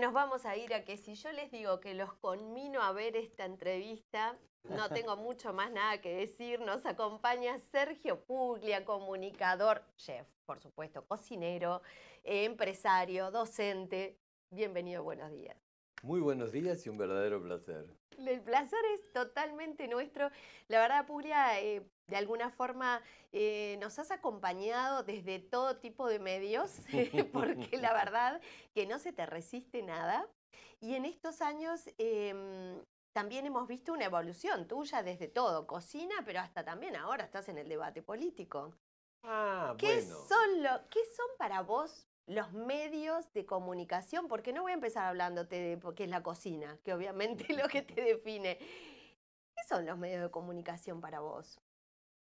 Nos vamos a ir a que si yo les digo que los conmino a ver esta entrevista, no tengo mucho más nada que decir. Nos acompaña Sergio Puglia, comunicador, chef, por supuesto, cocinero, eh, empresario, docente. Bienvenido, buenos días. Muy buenos días y un verdadero placer. El placer es totalmente nuestro. La verdad, Puglia, eh, de alguna forma eh, nos has acompañado desde todo tipo de medios, porque la verdad que no se te resiste nada. Y en estos años em, también hemos visto una evolución tuya desde todo, cocina, pero hasta también ahora estás en el debate político. Ah, ¿Qué, son ¿Qué son para vos los medios de comunicación? Porque no voy a empezar hablándote de porque es la cocina, que obviamente es lo que te define. ¿Qué son los medios de comunicación para vos?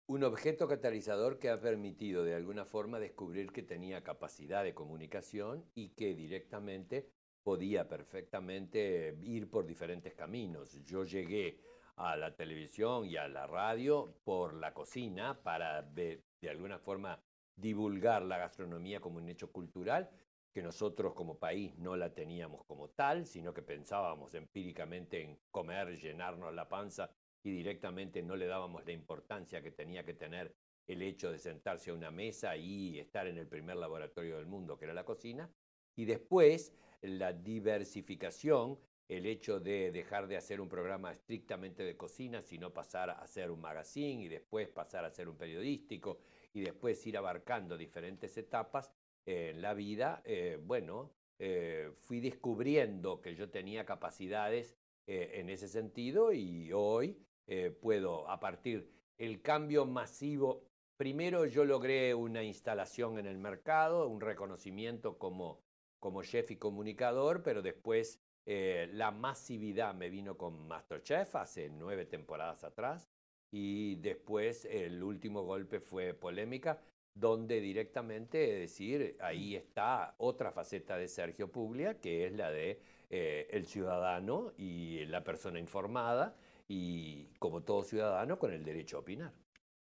Un objeto catalizador que ha permitido de alguna forma descubrir que tenía capacidad de comunicación y que directamente podía perfectamente ir por diferentes caminos. Yo llegué a la televisión y a la radio por la cocina para de, de alguna forma divulgar la gastronomía como un hecho cultural que nosotros como país no la teníamos como tal, sino que pensábamos empíricamente en comer, llenarnos la panza y directamente no le dábamos la importancia que tenía que tener el hecho de sentarse a una mesa y estar en el primer laboratorio del mundo, que era la cocina, y después la diversificación, el hecho de dejar de hacer un programa estrictamente de cocina, sino pasar a hacer un magazine y después pasar a hacer un periodístico y después ir abarcando diferentes etapas en la vida, eh, bueno, eh, fui descubriendo que yo tenía capacidades eh, en ese sentido y hoy eh, puedo, a partir el cambio masivo, primero yo logré una instalación en el mercado, un reconocimiento como, como chef y comunicador, pero después eh, la masividad me vino con Masterchef hace nueve temporadas atrás y después el último golpe fue polémica, donde directamente, es decir, ahí mm. está otra faceta de Sergio Puglia, que es la de eh, el ciudadano y la persona informada, y, como todo ciudadano, con el derecho a opinar.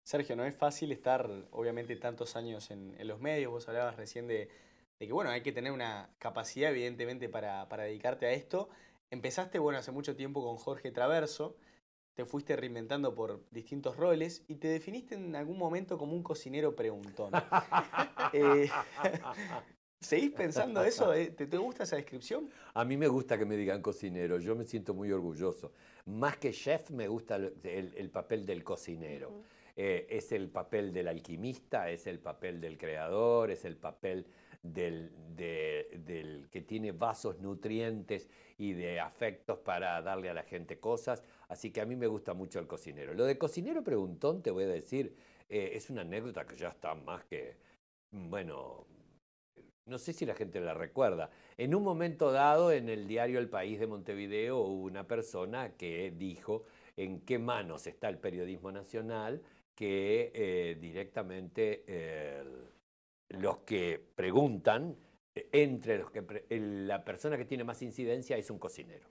Sergio, no es fácil estar, obviamente, tantos años en, los medios. Vos hablabas recién de, que, bueno, hay que tener una capacidad, evidentemente, para, dedicarte a esto. Empezaste, bueno, hace mucho tiempo con Jorge Traverso, te fuiste reinventando por distintos roles y te definiste en algún momento como un cocinero preguntón. eh, ¿Seguís pensando eso? Eh, ¿Te, ¿Te gusta esa descripción? A mí me gusta que me digan cocinero, yo me siento muy orgulloso. Más que chef, me gusta el, papel del cocinero. Eh, es el papel del alquimista, es el papel del creador, es el papel del, que tiene vasos nutrientes y de afectos para darle a la gente cosas. Así que a mí me gusta mucho el cocinero. Lo de cocinero preguntón, te voy a decir, eh, es una anécdota que ya está más que, mm, bueno, no sé si la gente la recuerda, en un momento dado en el diario El País de Montevideo hubo una persona que dijo en qué manos está el periodismo nacional, que eh, directamente los que preguntan, eh, entre los que la persona que tiene más incidencia es un cocinero.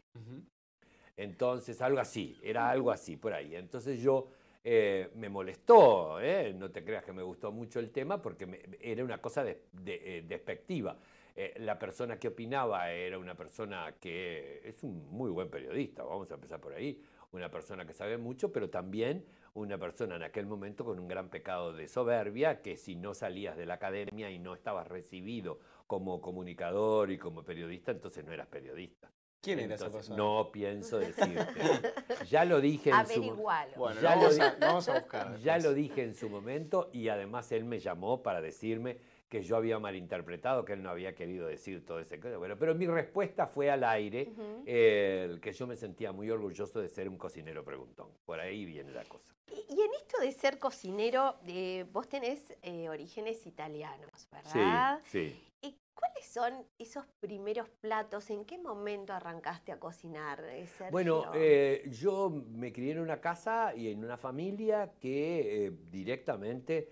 Entonces, algo así, era algo así por ahí. Entonces yo eh, me molestó, ¿eh? no te creas que me gustó mucho el tema porque era una cosa eh, despectiva. la persona que opinaba era una persona que es un muy buen periodista, vamos a empezar por ahí, una persona que sabe mucho, pero también una persona en aquel momento con un gran pecado de soberbia, que si no salías de la academia y no estabas recibido como comunicador y como periodista, entonces no eras periodista. ¿Quién era esa persona? No pienso decirte. Ya lo dije en Averigualo. su Bueno, ya lo, vamos a, vamos a buscar. Ya lo dije en su momento y además él me llamó para decirme que yo había malinterpretado, que él no había querido decir todo ese... Bueno, pero mi respuesta fue al aire, que yo me sentía muy orgulloso de ser un cocinero preguntón. Por ahí viene la cosa. Y, en esto de ser cocinero, eh, vos tenés eh, orígenes italianos, ¿verdad? Sí, sí. ¿Cuáles son esos primeros platos? ¿En qué momento arrancaste a cocinar? Eh, bueno, yo me crié en una casa y en una familia que directamente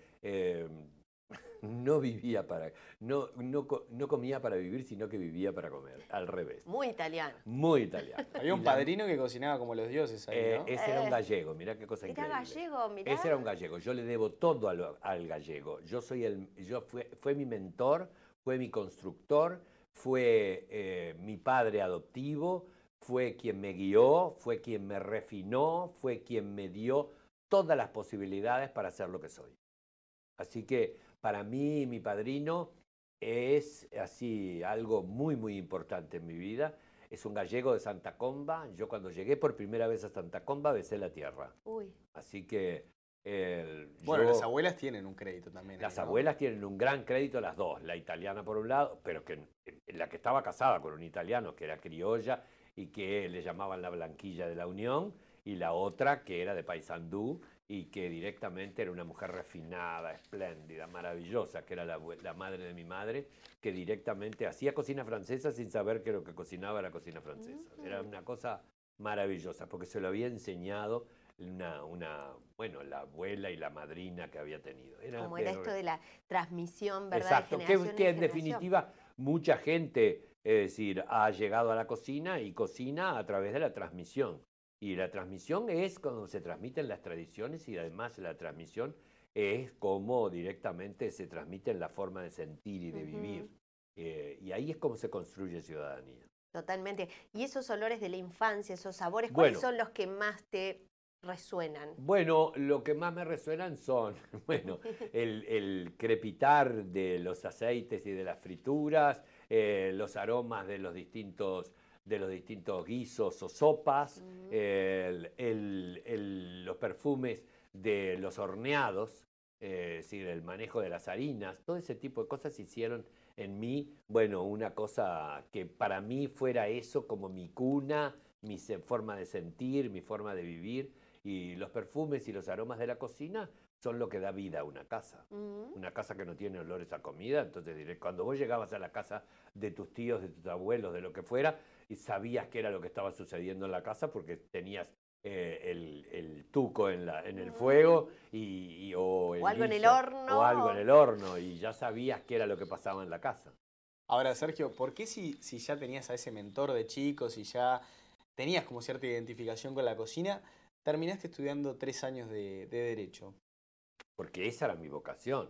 no vivía para, no, no, comía para vivir, sino que vivía para comer, al revés. Muy italiano. Muy italiano. Había un padrino que cocinaba como los dioses ahí, eh, ese era un eh, gallego, mirá qué cosa Era increíble. gallego, mirá. Ese era un gallego, yo le debo todo al, gallego. Yo soy el, yo fue, fue mi mentor, fue mi constructor, fue eh, mi padre adoptivo, fue quien me guió, fue quien me refinó, fue quien me dio todas las posibilidades para ser lo que soy. Así que para mí mi padrino es así algo muy, muy importante en mi vida. Es un gallego de Santa Comba. Yo cuando llegué por primera vez a Santa Comba besé la tierra. Uy. Así que... bueno, las abuelas tienen un crédito también. Las abuelas tienen un gran crédito, las dos. La italiana por un lado, pero que la que estaba casada con un italiano que era criolla y que le llamaban la blanquilla de la Unión, y la otra que era de Paysandú, y que directamente era una mujer refinada, espléndida, maravillosa, que era la, madre de mi madre, que directamente hacía cocina francesa sin saber que lo que cocinaba era cocina francesa. Era una cosa maravillosa, porque se lo había enseñado una, una, bueno, la abuela y la madrina que había tenido. Como era, esto de la transmisión, ¿verdad? Exacto, que, en, que en definitiva mucha gente, es decir, ha llegado a la cocina y cocina a través de la transmisión. Y la transmisión es cuando se transmiten las tradiciones y además la transmisión es como directamente se transmite la forma de sentir y de vivir. Eh, y ahí es como se construye ciudadanía. Totalmente. ¿Y esos olores de la infancia, esos sabores, cuáles son los que más te resuenan? Bueno, lo que más me resuenan son, bueno, el, crepitar de los aceites y de las frituras, eh, los aromas de los distintos de los distintos guisos o sopas, los perfumes de los horneados, es decir, el manejo de las harinas, todo ese tipo de cosas hicieron en mí, bueno, una cosa que para mí fuera eso como mi cuna, mi forma de sentir, mi forma de vivir, y los perfumes y los aromas de la cocina son lo que da vida a una casa. Una casa que no tiene olores a comida, entonces diré, cuando vos llegabas a la casa de tus tíos, de tus abuelos, de lo que fuera, y sabías qué era lo que estaba sucediendo en la casa porque tenías eh, el, tuco en, la, en el fuego y, o, algo en el horno. O algo en el horno y ya sabías qué era lo que pasaba en la casa. Ahora, Sergio, ¿por qué si, ya tenías a ese mentor de chicos y ya tenías como cierta identificación con la cocina, terminaste estudiando tres años de Derecho? porque esa era mi vocación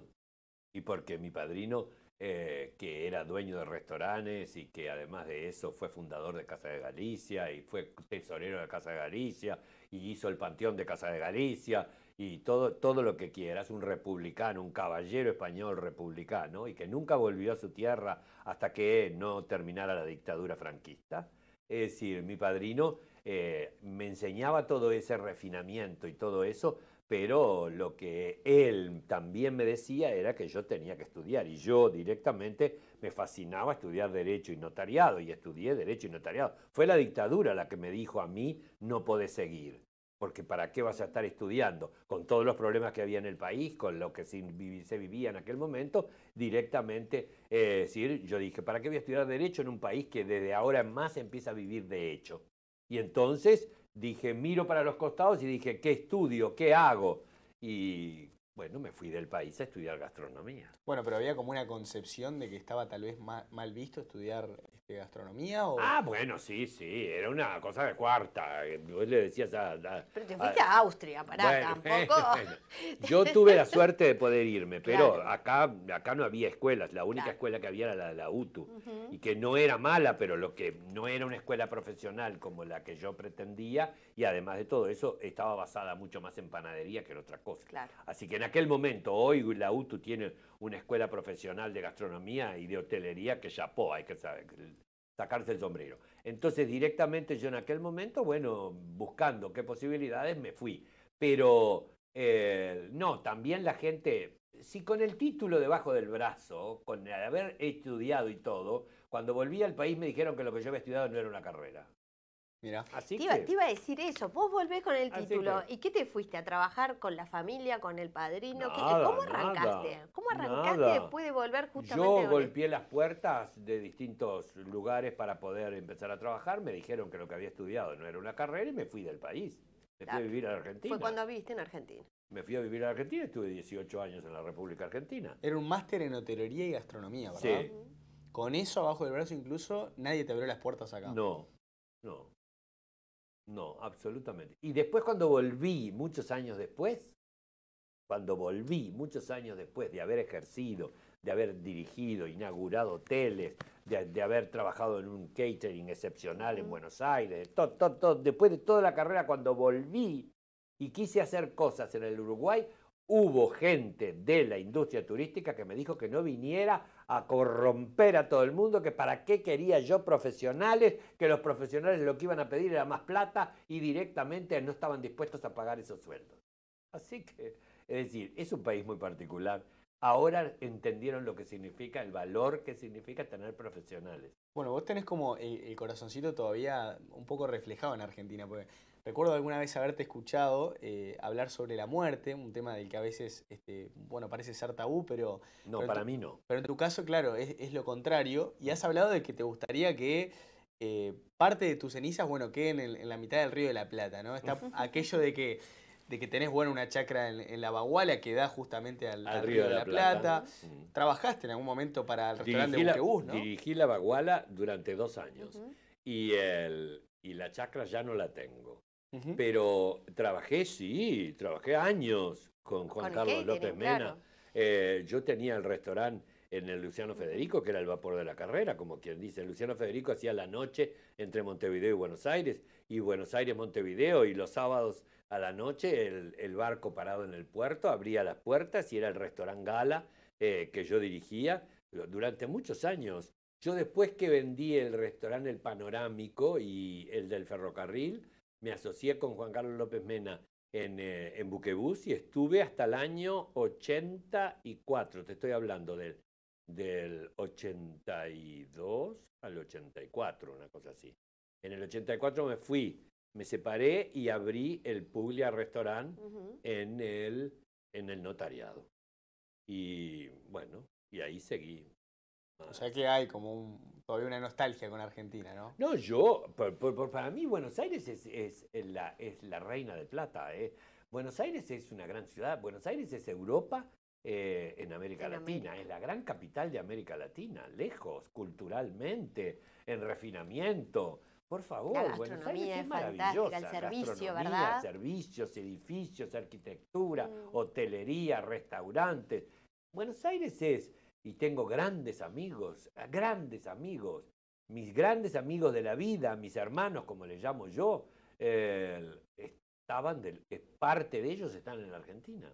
y porque mi padrino, eh, que era dueño de restaurantes y que además de eso fue fundador de Casa de Galicia y fue tesorero de Casa de Galicia y hizo el panteón de Casa de Galicia y todo, todo lo que quieras, un republicano, un caballero español republicano y que nunca volvió a su tierra hasta que no terminara la dictadura franquista. Es decir, mi padrino eh, me enseñaba todo ese refinamiento y todo eso pero lo que él también me decía era que yo tenía que estudiar y yo directamente me fascinaba estudiar derecho y notariado y estudié derecho y notariado. Fue la dictadura la que me dijo a mí no podés seguir, porque ¿para qué vas a estar estudiando? Con todos los problemas que había en el país, con lo que se vivía en aquel momento, directamente eh, decir, yo dije, ¿para qué voy a estudiar derecho en un país que desde ahora más empieza a vivir de hecho? Y entonces dije, miro para los costados y dije, ¿qué estudio? ¿Qué hago? Y bueno, me fui del país a estudiar gastronomía. Bueno, pero había como una concepción de que estaba tal vez mal, visto estudiar de gastronomía? O... Ah, bueno, sí, sí, era una cosa de cuarta. Eh, vos le decías pero te fuiste a, Austria, pará, tampoco. Yo tuve la suerte de poder irme, pero acá, acá no había escuelas. La única escuela que había era la de la UTU. Y que no era mala, pero lo que no era una escuela profesional como la que yo pretendía. Y además de todo eso, estaba basada mucho más en panadería que en otra cosa. Así que en aquel momento, hoy la UTU tiene una escuela profesional de gastronomía y de hotelería que chapó, hay que saber sacarse el sombrero. Entonces directamente yo en aquel momento, bueno, buscando qué posibilidades me fui. Pero eh, no, también la gente, si con el título debajo del brazo, con haber estudiado y todo, cuando volví al país me dijeron que lo que yo había estudiado no era una carrera. Mira. te, iba, a decir eso. Vos volvés con el título. ¿Y qué te fuiste a trabajar con la familia, con el padrino? ¿Cómo arrancaste? ¿Cómo arrancaste después de volver justamente? Yo golpeé las puertas de distintos lugares para poder empezar a trabajar. Me dijeron que lo que había estudiado no era una carrera y me fui del país. Me fui a vivir a Argentina. Fue cuando viviste en Argentina. Me fui a vivir a Argentina, estuve 18 años en la República Argentina. Era un máster en hotelería y astronomía, ¿verdad? Sí. Con eso abajo del brazo incluso nadie te abrió las puertas acá. No, no. No, absolutamente. Y después cuando volví, muchos años después, cuando volví, muchos años después de haber ejercido, de haber dirigido, inaugurado hoteles, de, haber trabajado en un catering excepcional en Buenos Aires, después de toda la carrera, cuando volví y quise hacer cosas en el Uruguay, hubo gente de la industria turística que me dijo que no viniera a corromper a todo el mundo, que para qué quería yo profesionales, que los profesionales lo que iban a pedir era más plata y directamente no estaban dispuestos a pagar esos sueldos. Así que, es decir, es un país muy particular. Ahora entendieron lo que significa, el valor que significa tener profesionales. Bueno, vos tenés como el, corazoncito todavía un poco reflejado en Argentina, porque Recuerdo alguna vez haberte escuchado eh, hablar sobre la muerte, un tema del que a veces, este, bueno, parece ser tabú, pero... No, para mí no. Pero en tu caso, claro, es, lo contrario. Y has mm. hablado de que te gustaría que eh, parte de tus cenizas, bueno, queden en, la mitad del río de la Plata, ¿no? Está aquello de que, de que tenés, una chacra en, la Baguala que da justamente al, río, de la, Plata. Mm. Trabajaste en algún momento para el restaurante de la, ¿no? Dirigí la Baguala durante dos años. Y, el, y la chacra ya no la tengo. Pero trabajé, sí, trabajé años con Juan Carlos López Mena. Eh, yo tenía el restaurante en el Luciano Federico, que era el vapor de la carrera, como quien dice. Luciano Federico hacía la noche entre Montevideo y Buenos Aires, y Buenos Aires-Montevideo, y los sábados a la noche el, barco parado en el puerto abría las puertas y era el restaurante Gala eh, que yo dirigía durante muchos años. Yo después que vendí el restaurante El Panorámico y el del ferrocarril, me asocié con Juan Carlos López Mena en, eh, en, Buquebús y estuve hasta el año 84, te estoy hablando del, del 82 al 84, una cosa así. En el 84 me fui, me separé y abrí el Puglia Restaurant en, el, en el notariado. Y bueno, y ahí seguí. O sea que hay como un, todavía una nostalgia con Argentina, ¿no? No, yo, por, para mí Buenos Aires es, es, la, es la reina de plata. Eh. Buenos Aires es una gran ciudad, Buenos Aires es Europa eh, en América Latina, es la gran capital de América Latina, lejos, culturalmente, en refinamiento. Por favor, Buenos Aires es maravillosa. El servicio, ¿verdad? Servicios, edificios, arquitectura, mm. hotelería, restaurantes. Buenos Aires es y tengo grandes amigos, grandes amigos, mis grandes amigos de la vida, mis hermanos, como les llamo yo, estaban del, parte de ellos están en la Argentina.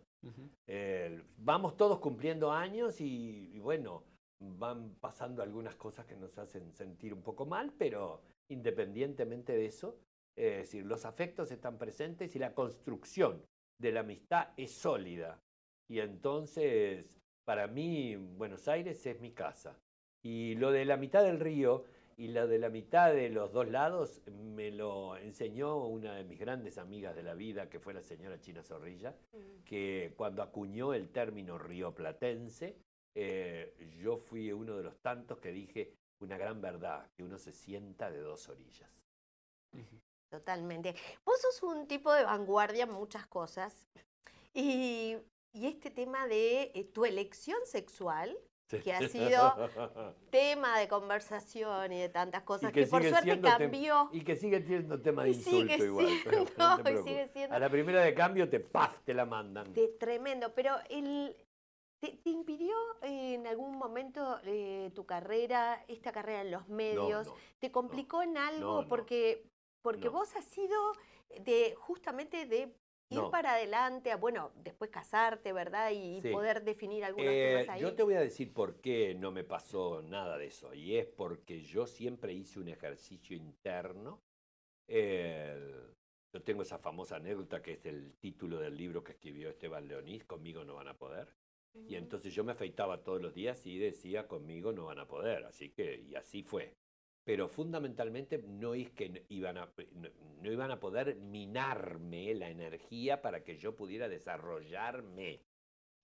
vamos todos cumpliendo años y, bueno, van pasando algunas cosas que nos hacen sentir un poco mal, pero independientemente de eso, decir, los afectos están presentes y la construcción de la amistad es sólida. Y entonces para mí Buenos Aires es mi casa. Y lo de la mitad del río y lo de la mitad de los dos lados me lo enseñó una de mis grandes amigas de la vida, que fue la señora China Zorrilla, mm. que cuando acuñó el término rioplatense, platense eh, yo fui uno de los tantos que dije una gran verdad, que uno se sienta de dos orillas. Totalmente. Vos sos un tipo de vanguardia en muchas cosas. Y y este tema de eh, tu elección sexual, que ha sido tema de conversación y de tantas cosas, que, por suerte cambió. Y que sigue siendo tema de insulto igual. A la primera de cambio te paf, te la mandan. De, tremendo, pero el, ¿Te, impidió en algún momento eh, tu carrera, esta carrera en los medios? ¿Te complicó en algo? porque porque vos has sido de, justamente de ir para adelante, bueno, después casarte, ¿verdad? Y poder definir algunas eh, cosas ahí. Yo te voy a decir por qué no me pasó nada de eso. Y es porque yo siempre hice un ejercicio interno. yo tengo esa famosa anécdota que es el título del libro que escribió Esteban Leonís, Conmigo no van a poder. Y entonces yo me afeitaba todos los días y decía, conmigo no van a poder. Así que, y así fue pero fundamentalmente no es que iban a, eh, no, iban a poder minarme la energía para que yo pudiera desarrollarme.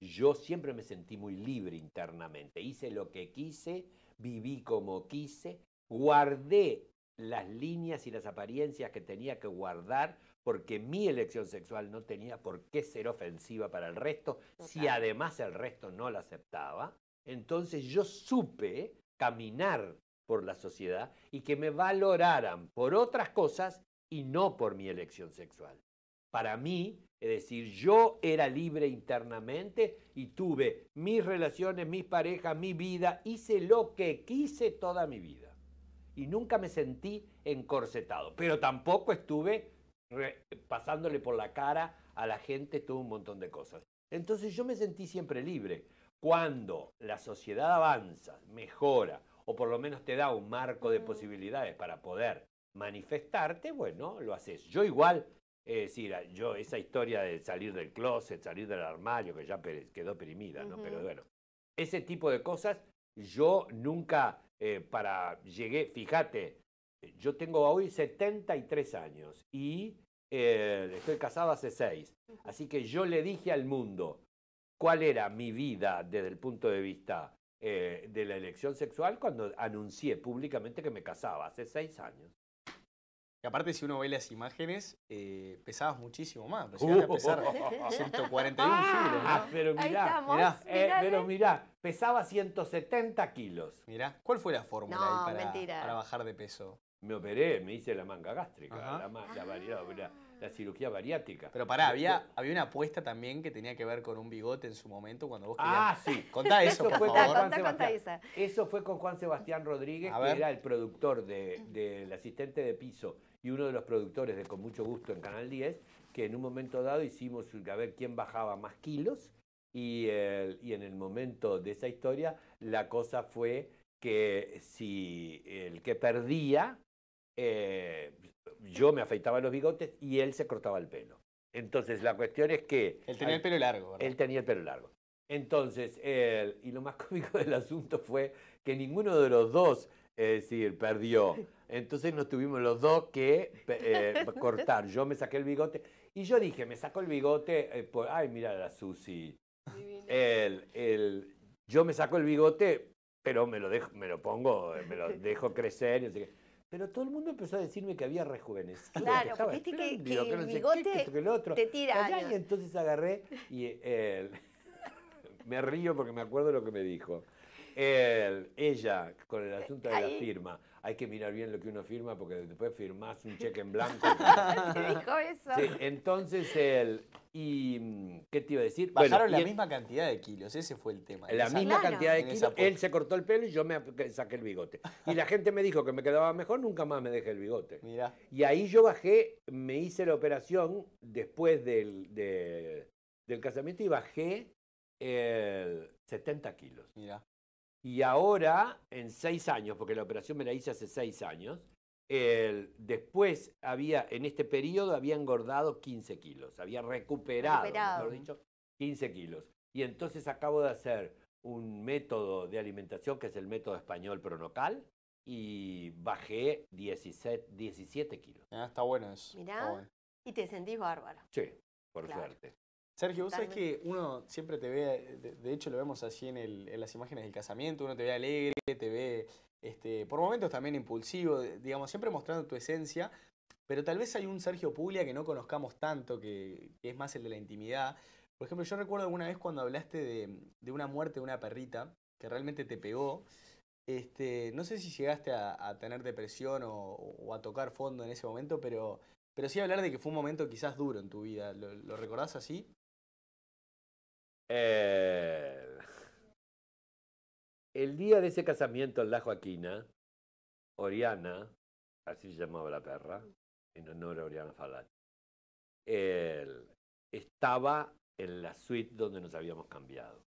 Yo siempre me sentí muy libre internamente, hice lo que quise, viví como quise, guardé las líneas y las apariencias que tenía que guardar porque mi elección sexual no tenía por qué ser ofensiva para el resto si además el resto no la aceptaba. Entonces yo supe caminar por la sociedad y que me valoraran por otras cosas y no por mi elección sexual. Para mí, es decir, yo era libre internamente y tuve mis relaciones, mis parejas, mi vida, hice lo que quise toda mi vida. Y nunca me sentí encorsetado, pero tampoco estuve pasándole por la cara a la gente todo un montón de cosas. Entonces yo me sentí siempre libre. Cuando la sociedad avanza, mejora o por lo menos te da un marco de mm. posibilidades para poder manifestarte, bueno, lo haces. Yo igual, es eh, decir, yo esa historia de salir del closet, salir del armario, que ya quedó perimida, ¿no? Pero bueno, ese tipo de cosas yo nunca eh, para llegué, fíjate, yo tengo hoy 73 años y eh, estoy casado hace 6. Así que yo le dije al mundo cuál era mi vida desde el punto de vista eh, de la elección sexual cuando anuncié públicamente que me casaba hace seis años. Y aparte, si uno ve las imágenes, eh, pesabas muchísimo más. Pero a 141 kilos. pero mirá, pesaba 170 kilos. Mirá, ¿cuál fue la fórmula para, para, bajar de peso? Me operé, me hice la manga gástrica, la, la variedad la cirugía bariátrica. Pero pará, había, había una apuesta también que tenía que ver con un bigote en su momento cuando vos querías. Ah, sí. Contá eso, por fue favor. Con Juan Sebastián. Eso fue con Juan Sebastián Rodríguez, que era el productor del asistente de piso y uno de los productores de Con Mucho Gusto en Canal 10, que en un momento dado hicimos a ver quién bajaba más kilos. Y, y en el momento de esa historia, la cosa fue que si el que perdía eh, yo me afeitaba los bigotes y él se cortaba el pelo. Entonces la cuestión es que... Él tenía el pelo largo. Él tenía el pelo largo. Entonces, él y lo más cómico del asunto fue que ninguno de los dos, es decir, perdió. Entonces nos tuvimos los dos que eh, cortar. Yo me saqué el bigote y yo dije, me saco el bigote, eh, ay, mira la Susi. yo me saco el bigote, pero me lo, dejo, me lo pongo, me lo dejo crecer. Y así que, pero todo el mundo empezó a decirme que había rejuvenecido. Claro, que que, el bigote otro. te tira. y entonces agarré y me río porque me acuerdo lo que me dijo. Él, ella, con el asunto de la firma. Hay que mirar bien lo que uno firma porque después firmás un cheque en blanco. ¿Te dijo eso? Sí, entonces el... Y, mm, ¿qué te iba a decir? Bajaron la misma cantidad de kilos, ese fue el tema. La misma cantidad de kilos, él se cortó el pelo y yo me saqué el bigote. Y la gente me dijo que me quedaba mejor, nunca más me dejé el bigote. Mira. Y ahí yo bajé, me hice la operación después del, casamiento y bajé 70 eh, kilos. Mira. Y ahora, en seis años, porque la operación me la hice hace seis años, el, después había, en este periodo había engordado 15 kilos, había recuperado, 15 kilos. Y entonces acabo de hacer un método de alimentación que es el método español pronocal y bajé 17, kilos. Ah, está bueno eso. y te sentís bárbaro. Sí, por suerte. Sergio, vos sabés que uno siempre te ve, de, hecho lo vemos así en las imágenes del casamiento, uno te ve alegre, te ve este, por momentos también impulsivo, digamos, siempre mostrando tu esencia, pero tal vez hay un Sergio Puglia que no conozcamos tanto, que, es más el de la intimidad. Por ejemplo, yo recuerdo alguna vez cuando hablaste de, una muerte de una perrita que realmente te pegó. Este, no sé si llegaste a, tener depresión o, a tocar fondo en ese momento, pero, pero sí hablar de que fue un momento quizás duro en tu vida. ¿Lo, lo recordás así? Eh, el día de ese casamiento en La Joaquina, Oriana, así se llamaba la perra, en honor a Oriana Falat, estaba en la suite donde nos habíamos cambiado.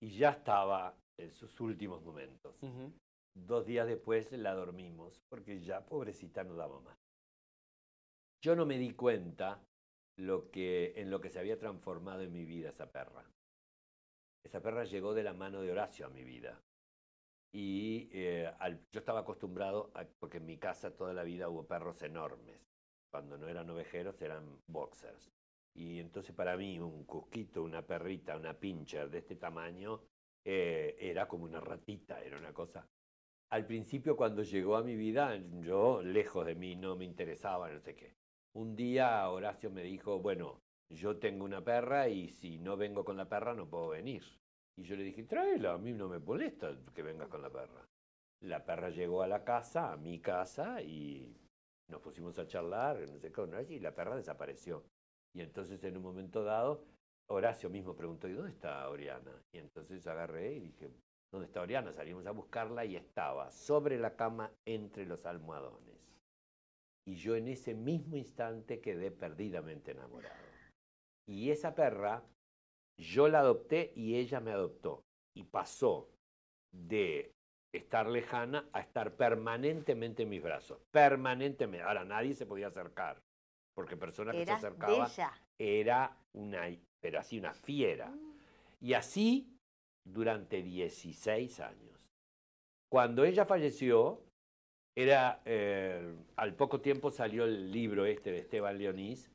Y ya estaba en sus últimos momentos. Dos días después la dormimos, porque ya pobrecita no daba más. Yo no me di cuenta lo en lo que se había transformado en mi vida esa perra. Esa perra llegó de la mano de Horacio a mi vida. Y eh, yo estaba acostumbrado, porque en mi casa toda la vida hubo perros enormes. Cuando no eran ovejeros eran boxers. Y entonces para mí un cusquito, una perrita, una pincher de este tamaño eh, era como una ratita, era una cosa. Al principio cuando llegó a mi vida, yo lejos de mí no me interesaba, no sé qué. Un día Horacio me dijo, bueno, yo tengo una perra y si no vengo con la perra no puedo venir. Y yo le dije, tráela, a mí no me molesta que vengas con la perra. La perra llegó a la casa, a mi casa, y nos pusimos a charlar, no sé qué, y la perra desapareció. Y entonces en un momento dado, Horacio mismo preguntó, ¿y dónde está Oriana? Y entonces agarré y dije, ¿dónde está Oriana? Salimos a buscarla y estaba sobre la cama entre los almohadones. Y yo en ese mismo instante quedé perdidamente enamorado. Y esa perra, yo la adopté y ella me adoptó. Y pasó de estar lejana a estar permanentemente en mis brazos. Permanentemente. Ahora nadie se podía acercar. Porque persona que se acercaba era una, pero así una fiera. Mm. Y así durante 16 años. Cuando ella falleció, era, eh, al poco tiempo salió el libro este de Esteban Leonis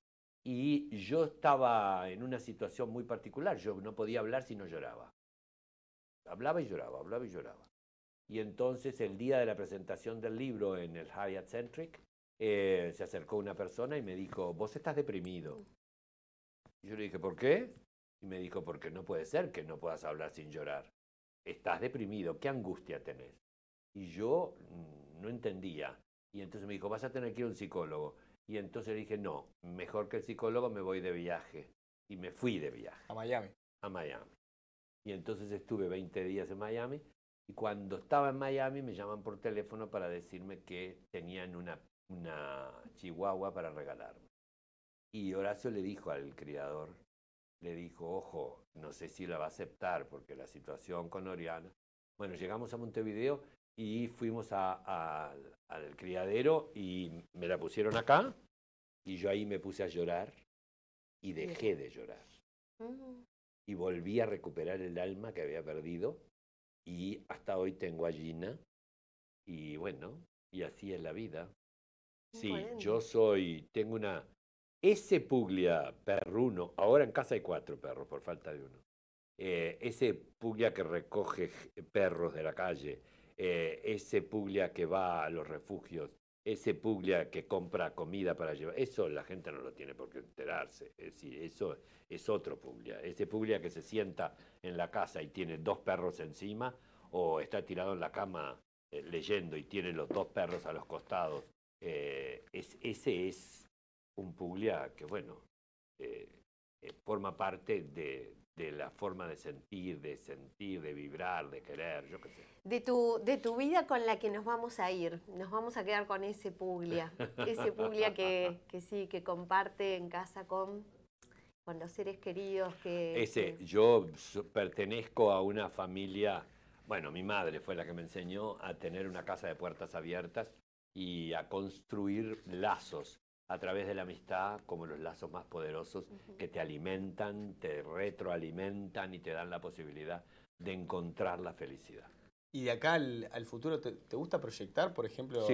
y yo estaba en una situación muy particular, yo no podía hablar si no lloraba. Hablaba y lloraba, hablaba y lloraba. Y entonces el día de la presentación del libro en el Hyatt Centric, eh, se acercó una persona y me dijo, vos estás deprimido. yo le dije, ¿por qué? Y me dijo, porque no puede ser que no puedas hablar sin llorar. Estás deprimido, ¿qué angustia tenés? Y yo mm, no entendía. Y entonces me dijo, vas a tener que ir a un psicólogo. Y entonces dije, no, mejor que el psicólogo me voy de viaje. Y me fui de viaje. A Miami. A Miami. Y entonces estuve 20 días en Miami. Y cuando estaba en Miami me llaman por teléfono para decirme que tenían una, una chihuahua para regalarme. Y Horacio le dijo al criador, le dijo, ojo, no sé si la va a aceptar porque la situación con Oriana. Bueno, llegamos a Montevideo y fuimos a, al criadero y me la pusieron acá y yo ahí me puse a llorar y dejé de llorar. Mm. Y volví a recuperar el alma que había perdido y hasta hoy tengo a Gina y bueno, y así es la vida. Sí, yo soy, tengo una, ese puglia perruno, ahora en casa hay cuatro perros por falta de uno, eh, ese puglia que recoge perros de la calle, eh, ese Puglia que va a los refugios, ese Puglia que compra comida para llevar, eso la gente no lo tiene por qué enterarse. Es decir, eso es otro Puglia. Ese Puglia que se sienta en la casa y tiene dos perros encima o está tirado en la cama eh, leyendo y tiene los dos perros a los costados. Eh, ese es un Puglia que, bueno, forma parte de, de la forma de sentir, de sentir, de vibrar, de querer, yo qué sé. De tu, de tu vida con la que nos vamos a ir, nos vamos a quedar con ese Puglia, ese Puglia que, que sí, que comparte en casa con, con los seres queridos. que Ese, yo pertenezco a una familia, bueno, mi madre fue la que me enseñó a tener una casa de puertas abiertas y a construir lazos a través de la amistad como los lazos más poderosos que te alimentan, te retroalimentan y te dan la posibilidad de encontrar la felicidad. ¿Y de acá al, futuro te, gusta proyectar, por ejemplo?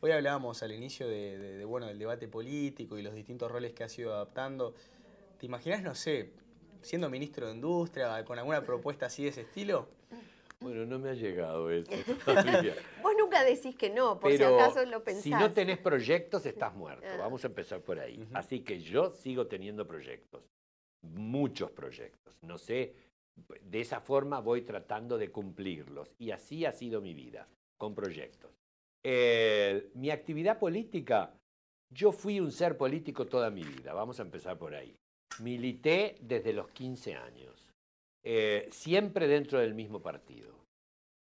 Hoy hablábamos al inicio de, bueno, del debate político y los distintos roles que has ido adaptando. ¿Te imaginas, no sé, siendo ministro de Industria, con alguna propuesta así de ese estilo? Bueno, no me ha llegado eso. Vos nunca decís que no, por si acaso lo pensás. Si no tenés proyectos, estás muerto. Ah. Vamos a empezar por ahí. Así que yo sigo teniendo proyectos. Muchos proyectos. No sé, de esa forma voy tratando de cumplirlos. Y así ha sido mi vida, con proyectos. mi actividad política, yo fui un ser político toda mi vida. Vamos a empezar por ahí. Milité desde los 15 años eh, siempre dentro del mismo partido.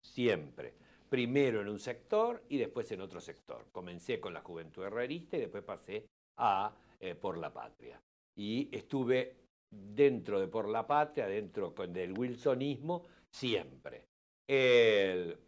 Siempre. Primero en un sector y después en otro sector. Comencé con la juventud herrerista y después pasé a eh, Por la Patria. Y estuve dentro de Por la Patria, dentro del wilsonismo, siempre.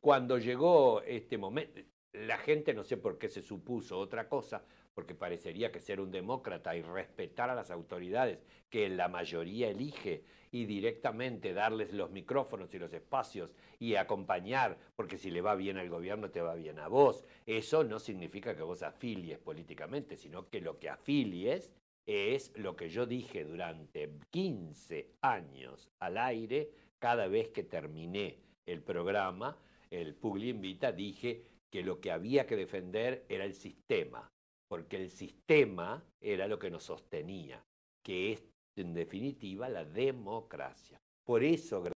cuando llegó este momento, la gente no sé por qué se supuso otra cosa, porque parecería que ser un demócrata y respetar a las autoridades que la mayoría elige y directamente darles los micrófonos y los espacios y acompañar, porque si le va bien al gobierno te va bien a vos. Eso no significa que vos afilies políticamente, sino que lo que afilies es lo que yo dije durante 15 años al aire, cada vez que terminé el programa, el Pugli Invita, dije que lo que había que defender era el sistema, porque el sistema era lo que nos sostenía, que es en definitiva, la democracia. Por eso, gracias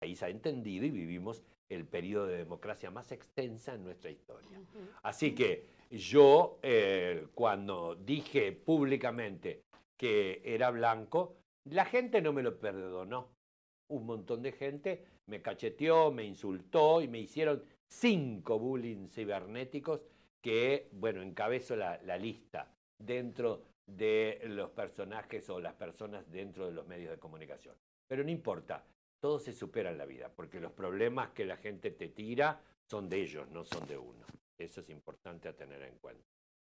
país ha entendido y vivimos el periodo de democracia más extensa en nuestra historia. Así que yo, eh, cuando dije públicamente que era blanco, la gente no me lo perdonó. Un montón de gente me cacheteó, me insultó y me hicieron cinco bullying cibernéticos que, bueno, encabezo la, la lista dentro de los personajes o las personas dentro de los medios de comunicación. Pero no importa, todo se supera en la vida, porque los problemas que la gente te tira son de ellos, no son de uno. Eso es importante a tener en cuenta.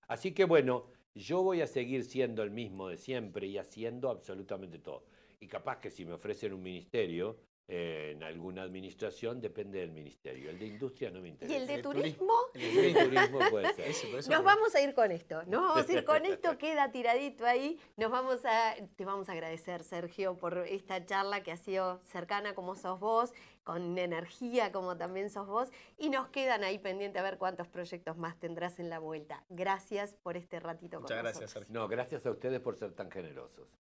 Así que bueno, yo voy a seguir siendo el mismo de siempre y haciendo absolutamente todo. Y capaz que si me ofrecen un ministerio, eh, en alguna administración depende del ministerio. El de industria no me interesa. ¿Y el de turismo? El de turismo nos vamos a ir con esto. Nos vamos a ir con esto, queda tiradito ahí. Nos vamos a, te vamos a agradecer, Sergio, por esta charla que ha sido cercana como sos vos, con energía como también sos vos. Y nos quedan ahí pendientes a ver cuántos proyectos más tendrás en la vuelta. Gracias por este ratito Muchas gracias, Sergio. No, gracias a ustedes por ser tan generosos.